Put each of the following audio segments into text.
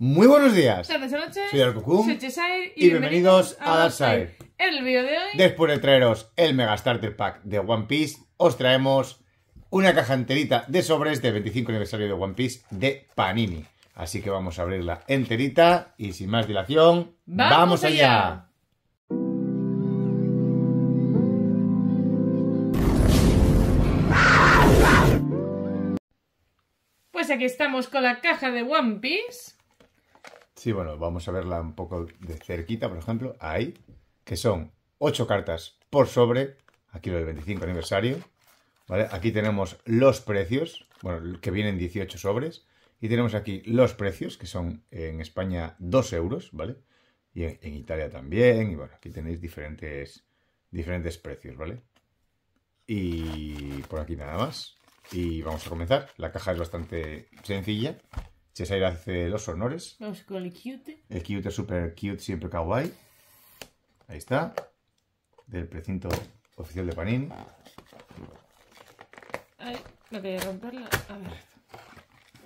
Muy buenos días. Tardes noches. Soy ArcoCum, Soy Cheshire. Y, bienvenidos, a Darkseid. En el vídeo de hoy. Después de traeros el Mega Starter Pack de One Piece, os traemos una caja enterita de sobres del 25 aniversario de One Piece de Panini. Así que vamos a abrirla enterita y sin más dilación, ¡vamos, allá. Pues aquí estamos con la caja de One Piece. Sí, bueno, vamos a verla un poco de cerquita, por ejemplo, ahí, que son 8 cartas por sobre, aquí lo del 25 aniversario, ¿vale? Aquí tenemos los precios, bueno, que vienen 18 sobres, y tenemos aquí los precios, que son en España 2 euros, ¿vale? Y en, Italia también, y bueno, aquí tenéis diferentes, diferentes precios, ¿vale? Y por aquí nada más. Y vamos a comenzar. La caja es bastante sencilla. Cheshire hace los honores. Vamos con el cute. El cute es super cute, siempre kawaii. Ahí está. Del precinto oficial de Panin.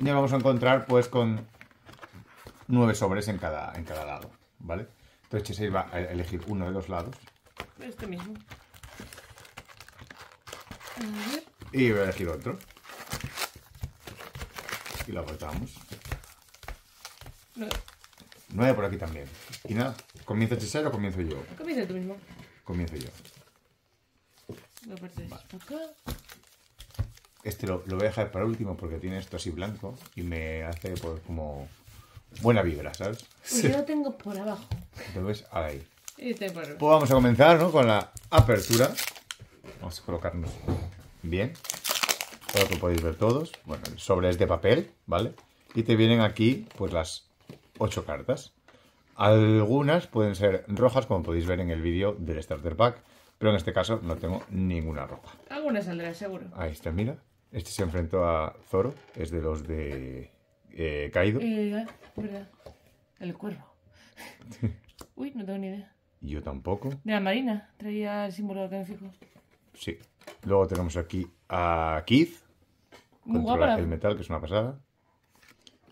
Ya A vamos a encontrar pues con nueve sobres en cada, en cada lado, ¿vale? Entonces Cheshire va a elegir uno de los lados. Este mismo. Y voy a elegir otro. Y lo aportamos. Nueve. por aquí también. Y nada, ¿comienza Chisel o comienzo yo? Comienza tú mismo. Comienzo yo. Voy acá. Este lo, voy a dejar para último porque tiene esto así blanco y me hace pues, como buena vibra, ¿sabes? Sí. yo lo tengo por abajo. Entonces, ahí. Pues vamos a comenzar ¿no? con la apertura. Vamos a colocarnos bien. Todo que podéis ver todos. Bueno, el sobre es de papel, ¿vale? Y te vienen aquí pues las ocho cartas. Algunas pueden ser rojas, como podéis ver en el vídeo del Starter Pack, pero en este caso no tengo ninguna roja. Algunas saldrán, seguro. Ahí está, mira. Este se enfrentó a Zoro, es de los de eh, Kaido. Eh, el cuervo. Uy, no tengo ni idea. Yo tampoco. De la Marina, traía el símbolo fijos. Sí. Luego tenemos aquí a Keith. el metal, que es una pasada.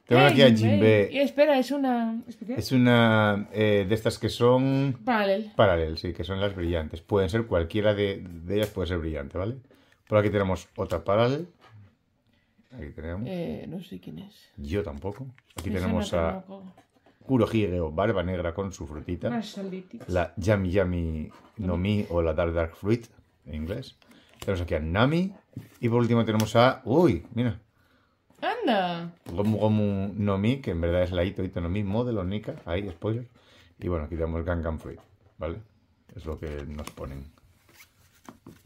Tengo aquí a Jinbe. Y espera, es una. Es una eh, de estas que son. Paralel. Paralel, sí, que son las brillantes. Pueden ser cualquiera de, ellas, puede ser brillante, ¿vale? Por aquí tenemos otra paralel. Aquí tenemos. Eh, no sé quién es. Yo tampoco. Aquí tenemos a. Kurohige o Barba Negra con su frutita. La Yami Yami Nomi o la Dark Dark Fruit en inglés. Tenemos aquí a Nami. Y por último tenemos a. Uy, mira. Gomu Gomu no Mi, que en verdad es la Ito Ito no Mi, modelo Nika, ahí, spoiler. Y bueno, aquí tenemos gan Fruit, ¿vale? Es lo que nos ponen.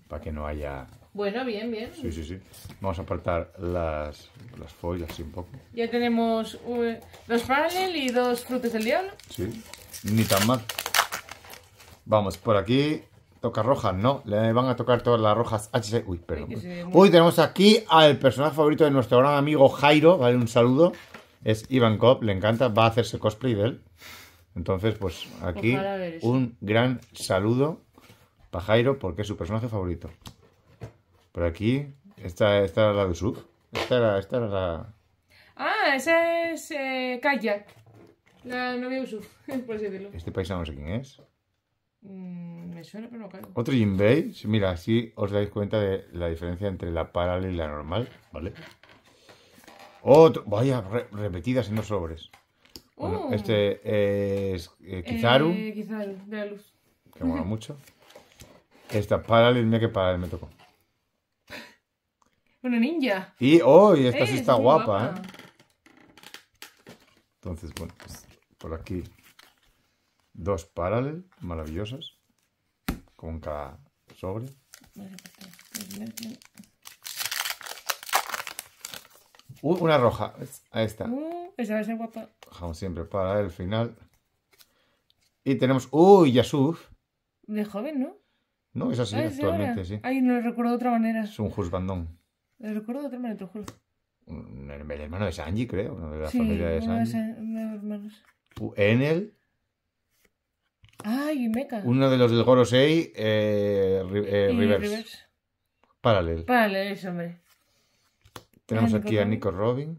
Para que no haya. Bueno, bien, bien. Sí, sí, sí. Vamos a apartar las, las un poco. Ya tenemos eh, dos paralel y dos frutos del diablo. Sí, ni tan mal. Vamos, por aquí Toca rojas, no. Le van a tocar todas las rojas Uy, perdón. Uy, tenemos aquí al personaje favorito de nuestro gran amigo Jairo. Vale, un saludo. Es Ivan Cobb, le encanta. Va a hacerse cosplay de él. Entonces, pues aquí un gran saludo para Jairo porque es su personaje favorito. Por aquí, esta, está la de Sub. Esta era, esta la. Ah, esa es eh, Kayak. La novia de Usuf, por decirlo. Este paisano no sé quién es. Mm, me suena, pero no Otro Jinbei. Mira, así os dais cuenta de la diferencia entre la paralela y la normal, ¿vale? Otro, vaya, repetidas en los sobres. Oh. este es eh, eh, Kizaru. de la luz. Que mola mucho. Esta paralela, mira que paralela me tocó. Una ninja. Y, hoy oh, esta sí eh, está guapa, ¿eh? Entonces, bueno, pues, por aquí dos paralel, maravillosas, con cada sobre. Uh, una roja, ahí está. Uh, esa va a ser guapa. Dejamos siempre para el final. Y tenemos, uy, Yasuf. De joven, ¿no? No, es así ah, actualmente, sí. Ay, no lo recuerdo de otra manera. Es un Husbandón Lo recuerdo de otra manera, te lo juro. El hermano de Sanji, creo, de la familia de Sanji. De los hermanos. Uh, Enel. Ay, Meca. Uno de los del Gorosei, eh, eh, Paralel. Paralel, hombre. Tenemos aquí a Nico Robin.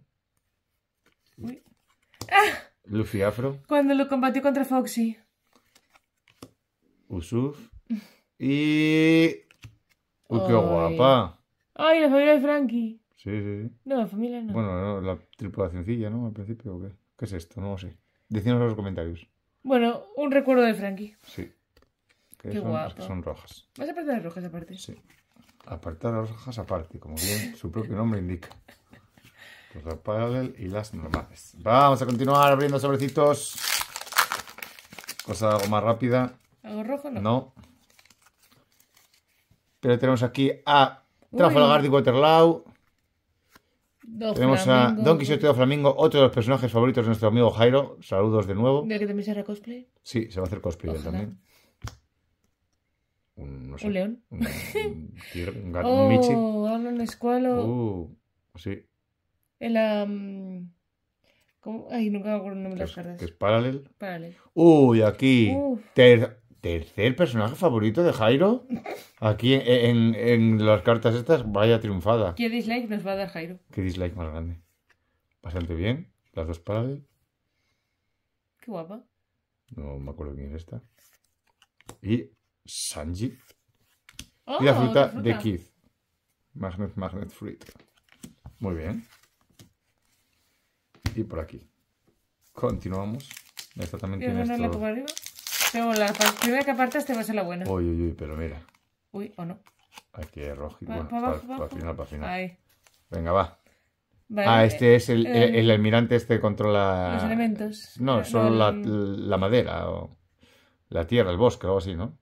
Luffy Afro. Cuando lo combatió contra Foxy. Usuf. Y. Uy, qué guapa. Ay, la familia de Frankie. Sí, sí, sí. No, la familia no. Bueno, no, la tripulacióncilla, ¿no? Al principio, qué? ¿Qué es esto? No lo sé. Decídnoslo en los comentarios. Bueno, un recuerdo de Frankie. Sí. Qué son, son rojas. Vas a apartar las rojas aparte. Sí. Apartar las rojas aparte, como bien su propio nombre indica. Los y las normales. Vamos a continuar abriendo sobrecitos. Cosa algo más rápida. ¿Algo rojo no? No. Pero tenemos aquí a Trafalgar de Waterloo. Tenemos a Don Quixote de Flamingo, otro de los personajes favoritos de nuestro amigo Jairo. Saludos de nuevo. ¿De que también se hará cosplay? Sí, se va a hacer cosplay también. Un, un león. Un, un, un gato, oh, michi. escualo. Uh, sí. El. ¿cómo? Ay, nunca me acuerdo el nombre de las cartas. es Parallel. Parallel. Uy, aquí tercer personaje favorito de Jairo. Aquí en, en, las cartas estas, vaya triunfada. ¿Qué dislike nos va a dar Jairo? ¿Qué dislike más grande? Bastante bien. Las dos para él. Qué guapa. No me acuerdo quién es esta. Y Sanji. Oh, y la fruta, de Keith. Magnet, Magnet Fruit. Muy bien. Y por aquí. Continuamos. Esta también tiene esto la pues, primera que apartas te va a ser la buena. Uy, uy, uy, pero mira. Uy, o no. Aquí es rojo. Bueno, para, el final, para final. Ahí. Venga, va. ah, este es el, eh, el, almirante este controla... Los elementos. No, eh, solo la, la, madera o la tierra, el bosque o algo así, ¿no?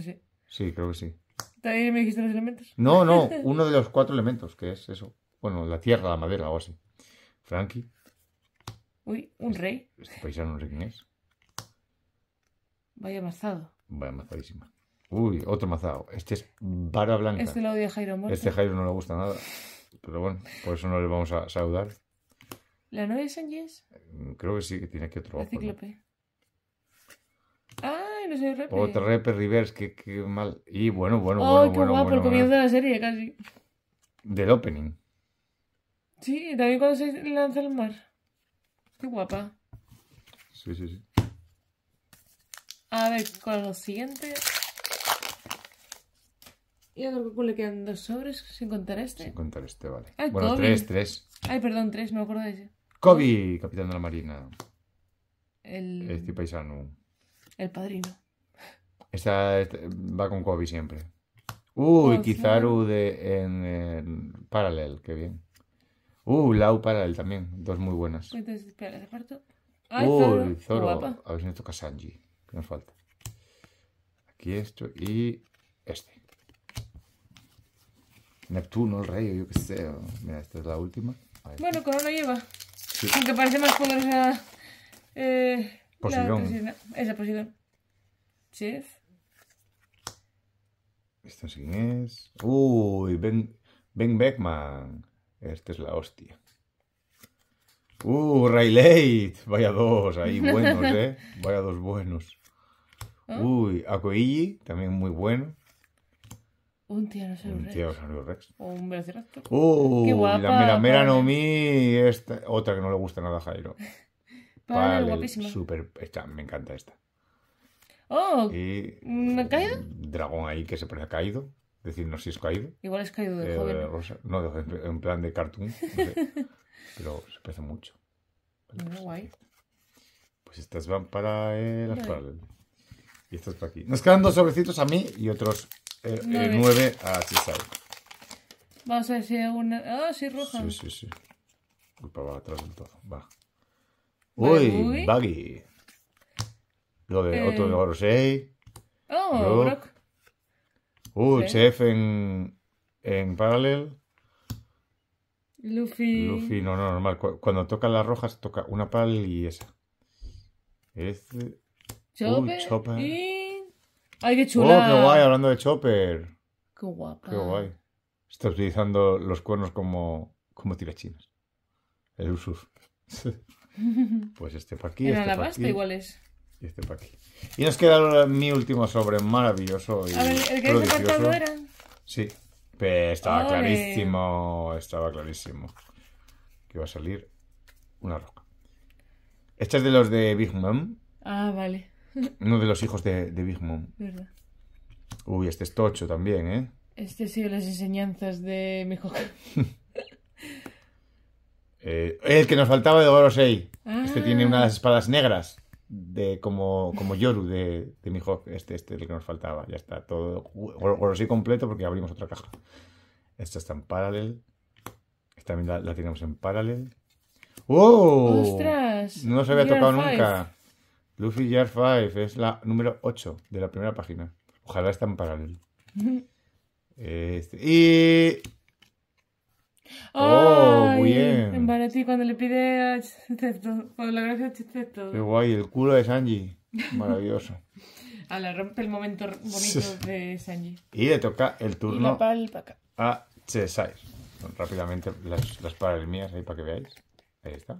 sí Sí, creo que sí. ¿También me dijiste los elementos? No, no, uno de los cuatro elementos, que es eso. Bueno, la tierra, la madera o algo así. Frankie. Uy, un rey. Este, este paisano no sé quién es. Vaya mazado. Vaya mazadísima. Uy, otro mazado. Este es vara blanca. Este lo odia Jairo muerto. Este Jairo no le gusta nada. Pero bueno, por eso no le vamos a saludar. ¿La novia de Sánchez? Mm, creo que sí, que tiene aquí otro. La ciclope. ¡Ay, no soy Repe. Otro Repe Rivers, qué, qué, mal. Y bueno, bueno, bueno. Oh, bueno. qué guapo, el comienzo de la serie casi. Del opening. Sí, también cuando se lanza el mar. Qué guapa. Sí, sí, sí. A ver, con lo siguiente. Y a que le quedan dos sobres sin contar este. Sin contar este, vale. bueno, tres, tres. Ay, perdón, tres, no me acuerdo de ese. Kobe, capitán de la marina. El. Este paisano. El padrino. Esta, va con Kobe siempre. Uy, Kizaru de, en, Paralel, qué bien. Uh, Lau Paralel también, dos muy buenas. Entonces, Uy, Zoro. A ver si me toca Sanji nos falta. Aquí esto y este. Neptuno, el rey, yo qué sé. Mira, esta es la última. Bueno, con una lleva. Aunque parece más poderosa. Eh, esa posición Chef. Esto no es. Uy, Ben, ben Beckman. Esta es la hostia. Uh, Rayleigh Vaya dos ahí, buenos, ¿eh? Vaya dos buenos. ¿Eh? Uy, Akoiji, también muy bueno. Un tiranosaurio rex. Un tiranosaurio rex. O un velociraptor. ¡Oh! Qué guapa, la mera, no mi, otra que no le gusta nada a Jairo. Vale, guapísima. Super, me encanta esta. ¡Oh! Y, ¿Una caída? dragón ahí que se a caído. Decirnos si es caído. Igual es caído eh, de joven. no, en plan de cartoon. Pero se parece mucho. pues, guay. Pues estas van para el nos quedan dos sobrecitos a mí y otros eh, eh, nueve. a César. Vamos a ver si hay una. Ah, sí, roja. Sí, sí, sí. Culpa va atrás del todo. Va. Uy, buggy. Baggy. Lo de eh. otro de Gorosei. Oh, Brock. Uh, Chef en, en Parallel. Luffy. Luffy, no, no, normal. Cuando toca las rojas, toca una pal y esa. Este. Chopper. Ay, qué chulo. Oh, qué guay, hablando de Chopper. Qué guapa. Qué guay. Está utilizando los cuernos como, como tirachinas. El Usuf. pues este para aquí. Este y este para aquí. Y nos queda mi último sobre maravilloso. A ver, ¿el que era? Sí. Pero estaba clarísimo. Estaba clarísimo. Que iba a salir una roca. Este es de los de Big Mom. Ah, vale. Uno de los hijos de, Big Mom. Uy, este es tocho también, ¿eh? Este sigue las enseñanzas de mi eh, el que nos faltaba de Gorosei. Este tiene ah. una de las espadas negras. De como, como Yoru de, mi este, este, es el que nos faltaba. Ya está. Todo. Gorosei completo porque abrimos otra caja. Esta está en paralel. Esta también la, tenemos en paralel. ¡Oh! ¡Ostras! No se había tocado nunca. Luffy Jar 5 es la número 8 de la primera página. Ojalá estén en paralelo. Este, y. ¡Oh, Muy bien! En cuando le pide a cuando le agradece a Qué guay, el culo de Sanji. Maravilloso. a la rompe el momento bonito de Sanji. Y le toca el turno y la a Chesai. Rápidamente las, las mías ahí para que veáis. Ahí está.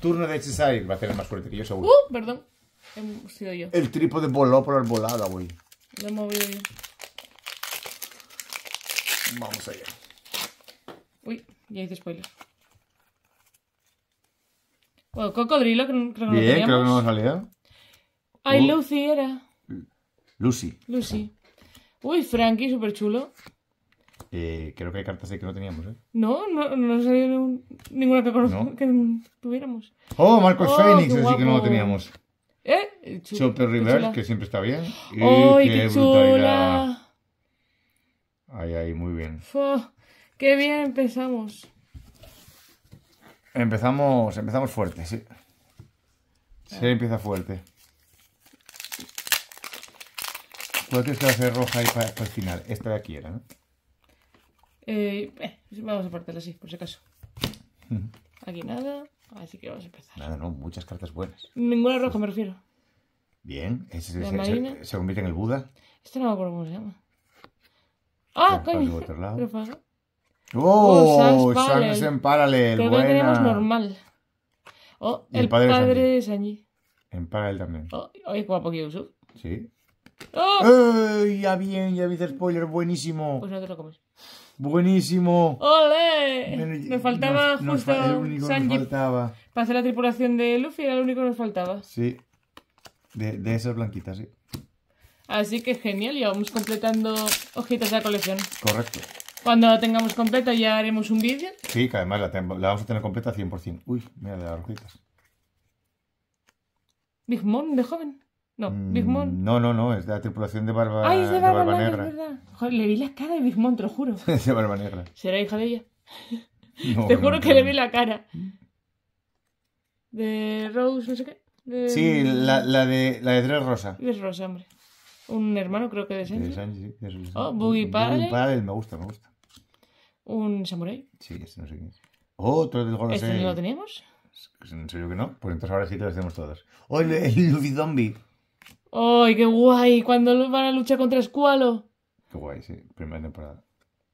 turno de Cesare. Va a tener más fuerte que yo, seguro. Uh, perdón. He sido yo. El trípode voló por el volada, güey. Lo he movido Vamos allá. Uy, ya hice spoiler. Bueno, cocodrilo, creo, que Bien, no creo que no hemos salido. Ay, uh. Lucy era. Lucy. Lucy. Uy, Frankie, súper chulo. Eh, creo que hay cartas de que no teníamos, ¿eh? No, no, no salido ninguna que, ¿No? que tuviéramos. ¡Oh, Marcos Phoenix oh, Así que no lo teníamos. ¿Eh? eh Chopper River, que siempre está bien. ¡Ay, qué, qué Ay, ay, muy bien. ¡Qué bien empezamos! Empezamos, empezamos fuerte, sí. Se sí, eh. empieza fuerte. ¿Cuál tienes que hacer roja y para, para el final? Esta de aquí era, ¿no? Eh, eh, vamos a partirla así, por si acaso. Aquí nada, así que vamos a empezar. Nada, no, muchas cartas buenas. Ninguna roja, me refiero. Bien, ese se, se, convierte en el Buda. Este no me acuerdo cómo se llama. ¡Ah, coño! ¡Oh! oh Sans en Paralel! buena. normal. Oh, el, padre, es de Sanji. En Paralel también. Oh, oye, guapo que Sí. Oh. Ya bien, ya vi hice spoiler, buenísimo. Pues no te lo comes. Buenísimo. ¡Ole! Me, faltaba justo Para hacer la tripulación de Luffy era lo único que nos faltaba. Sí. De, esas blanquitas, sí. Así que genial, ya vamos completando hojitas de la colección. Correcto. Cuando la tengamos completa ya haremos un vídeo. Sí, que además la, vamos a tener completa 100%. Uy, mira de las hojitas. Big Mom de joven. No, mm, Big Mom. No, no, no, es de la tripulación de Barba, Ay, es de Barba, Negra. Es verdad. le vi la cara de Big Mom, te lo juro. es de Barba Negra. ¿Será hija de ella? te juro que le vi la cara. De Rose, no sé qué. Sí, la, de, la de Tres Rosa. Tres Rosa, hombre. Un hermano, creo que de Sanji. De Sanji, sí. oh, Buggy Paddle. Buggy Paddle, me gusta, me gusta. Un Samurai. Sí, ese no sé quién es. Otro del Golden ¿Este no lo teníamos? ¿En serio que no? Pues entonces ahora sí te lo tenemos todos. ¡Oh, el, el Luffy Zombie! ¡Ay, qué guay! Cuando van a luchar contra Squalo. Qué guay, sí. Primera temporada.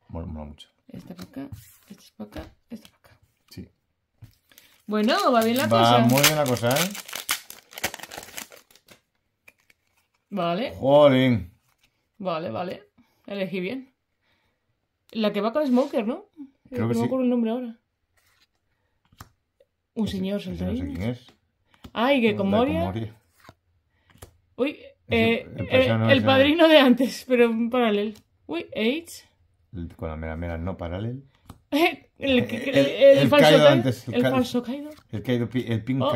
Mola, mucho. Esta para acá, esta para acá, esta para acá. Sí. Bueno, va bien la cosa. Va muy bien la cosa, ¿eh? Vale. Jolín. Vale, vale. Elegí bien. La que va con Smoker, ¿no? Creo que no sí. me acuerdo el nombre ahora. Un señor, soltero. No sé quién es. Ay, que Comoria. Uy, eh, el, eh, padrino de antes, pero un paralel. Uy, AIDS. Con la mera mera no paralel. Eh, el, falso caído. el, falso caído. El caído, el pin oh,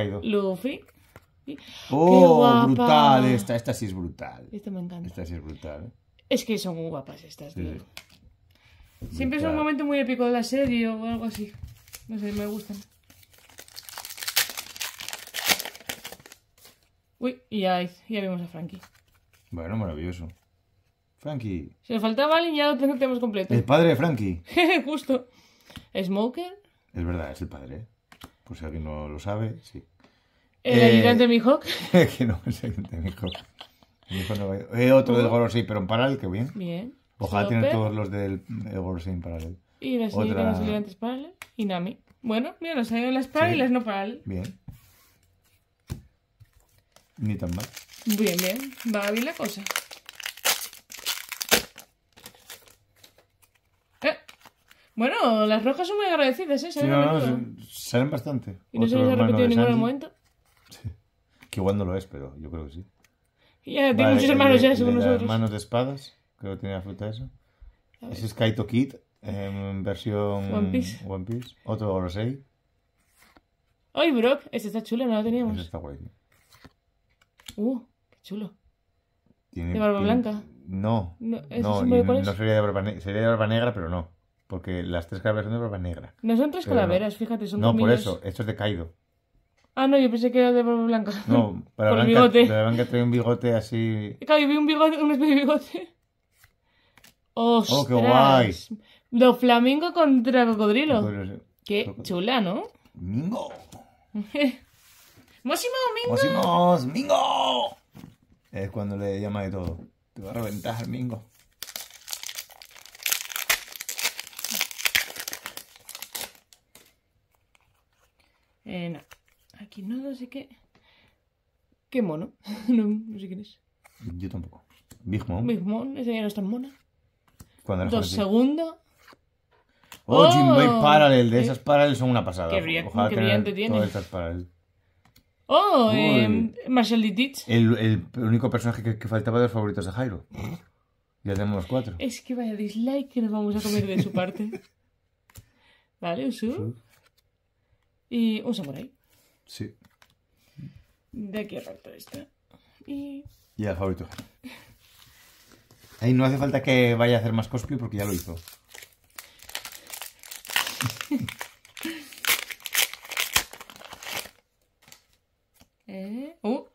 Oh, brutal esta, esta sí es brutal. Esta me encanta. Esta sí es brutal. ¿eh? Es que son muy guapas estas, tío. Siempre es un momento muy épico de la serie o algo así. No sé, me gustan. Uy, y ya, vimos a Frankie. Bueno, maravilloso. Frankie. Se nos faltaba alguien, ya lo tenemos completo. El padre de Frankie. Justo. Smoker. Es verdad, es el padre. ¿eh? Por si alguien no lo sabe, sí. El eh... ayudante Mihawk. que no, el ayudante Mihawk. Eh, otro del Gorosei, pero en paralel, que bien. Bien. Ojalá tienen todos los del Gorosei en paralel. Y las Otra... ayudantes paralel. Y Nami. Bueno, mira, nos salieron las y las no paralel. Bien. Ni tan mal. Bien, bien. Va bien la cosa. Eh. Bueno, las rojas son muy agradecidas, ¿eh? Salen, no, no, salen bastante. Y no se les ha repetido en ningún momento. Sí. Que igual no lo es, pero yo creo que sí. Ya, tiene muchos hermanos de, ya, según nosotros. Hermanos de espadas, creo que tiene la fruta eso. Ese es Kaito Kid, en versión One Piece. One Piece. Otro Orosei. ¡Ay, Brock! Este está chulo, no lo teníamos. está guay. Uh, qué chulo. ¿De barba blanca? No. No, sería, de barba sería de negra, pero no. Porque las tres calaveras son de barba negra. No son tres calaveras, fíjate, son No, por eso, esto es de caído Ah, no, yo pensé que era de barba blanca. No, para por blanca, bigote. La blanca trae un bigote así. Claro, vi un bigote, un especie de bigote. ¡Oh, qué guay! Do flamingo contra cocodrilo. Qué chula, ¿no? ¡Mingo! ¡Móximo, Mingo! Mingo! Es cuando le llama de todo. Te va a reventar, Mingo. Eh, no. Aquí no, no sé qué. Qué mono. no, sé quién es. Yo tampoco. Big Mom. Big Mom, ese ya no es tan mona. Dos segundos. Oh, oh, Jim Parallel. De esas Parallel son una pasada. Qué brillante, tiene. Todas estas Parallel. Oh, eh, Marshall El, único personaje que, faltaba de los favoritos de Jairo. Ya tenemos los cuatro. Es que vaya dislike que nos vamos a comer de su parte. Vale, un sub. Y un samurai. Sí. De aquí aparte está. Y. el favorito. Ahí no hace falta que vaya a hacer más cosplay porque ya lo hizo.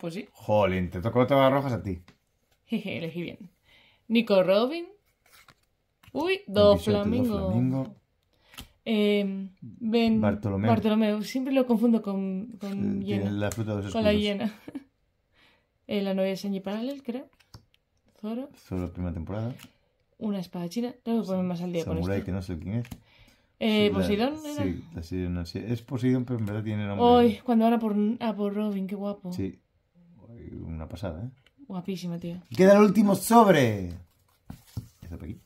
Pues sí. Jolín, te tocó todas rojas a ti. Jeje, elegí bien. Nico Robin. Uy, dos flamingos. Flamingo. Em, ben... Bartolomeo. Bartolomeo. Siempre lo confundo con, con La con la hiena. Eh, la novia de Sanji Paralel, creo. Zoro. Zoro, primera temporada. Una espada china. Tengo que más al día con esto. que no sé quién es. Eh, sí, era? Sí, es Poseidón, pero en verdad tiene nombre. Uy, cuando van por, a por Robin, qué guapo. Sí, pasada, ¿eh? Guapísima, tío. Queda el último sobre. aquí.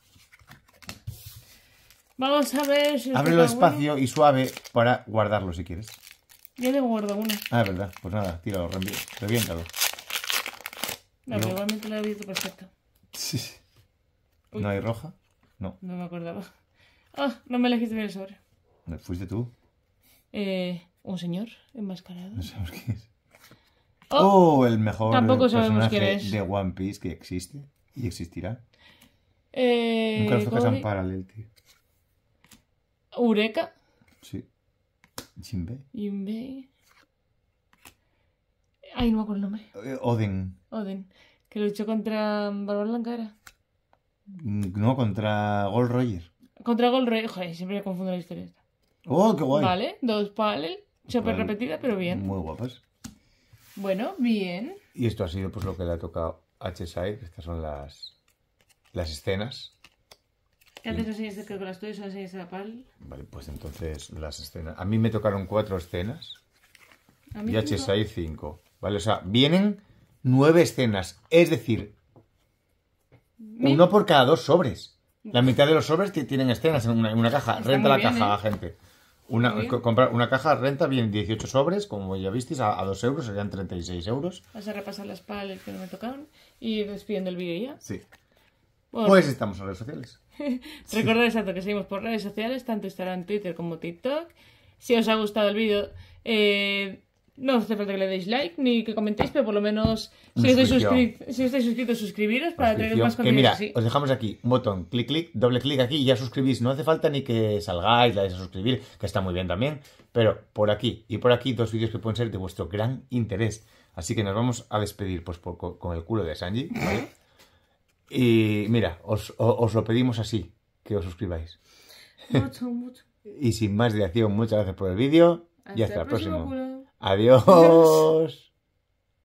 Vamos a ver si... el espacio y suave para guardarlo si quieres. Yo tengo guardo uno. Ah, es verdad. Pues nada, tíralo, reviéntalo. No, pero igualmente lo he abierto perfecto. Sí. ¿No hay roja? No. No me acordaba. Ah, no me elegiste bien el sobre. ¿Fuiste tú? Eh, un señor enmascarado. No sabemos quién es oh, el mejor personaje de One Piece que existe y existirá. Eh, Nunca los tocas en paralel, tío. ¿Ureka? Sí. Jinbei. Jinbei. Ay, no me acuerdo el nombre. Eh, Odin. Odin. Que luchó contra Barba Blanca, mm, No, contra Gold Roger. Contra Gold Roger. Joder, siempre me confundo la historia ¡Oh, qué guay! Vale, dos paralel. Super repetida, pero bien. Muy guapas. Bueno, bien. Y esto ha sido pues lo que le ha tocado a Estas son las, las escenas. ¿Qué haces que las tuyas Vale, pues entonces las escenas. A mí me tocaron cuatro escenas. A mí y a cinco. Vale, o sea, vienen nueve escenas. Es decir, uno por cada dos sobres. La mitad de los sobres tienen escenas en una, caja. Renta la caja, a ¿eh? gente. Una, comprar una caja renta bien 18 sobres, como ya visteis, a, 2 euros serían 36 euros. Vas a repasar las palas que no me tocaron y despidiendo el vídeo ya. Sí. Pues estamos en redes sociales. Recordad tanto que seguimos por redes sociales, tanto Instagram, Twitter como TikTok. Si os ha gustado el vídeo, eh, no hace falta que le deis like ni que comentéis, pero por lo menos si estáis, suscritos, estáis suscritos, suscribiros para tener más eh, contenido. Que mira, os dejamos aquí un botón, clic, clic, doble clic aquí y ya suscribís. No hace falta ni que salgáis, la a suscribir, que está muy bien también. Pero por aquí y por aquí dos vídeos que pueden ser de vuestro gran interés. Así que nos vamos a despedir pues, con el culo de Sanji, Y mira, os, lo pedimos así, que os suscribáis. Mucho, mucho. y sin más dilación, muchas gracias por el vídeo y hasta el próxima. Adiós.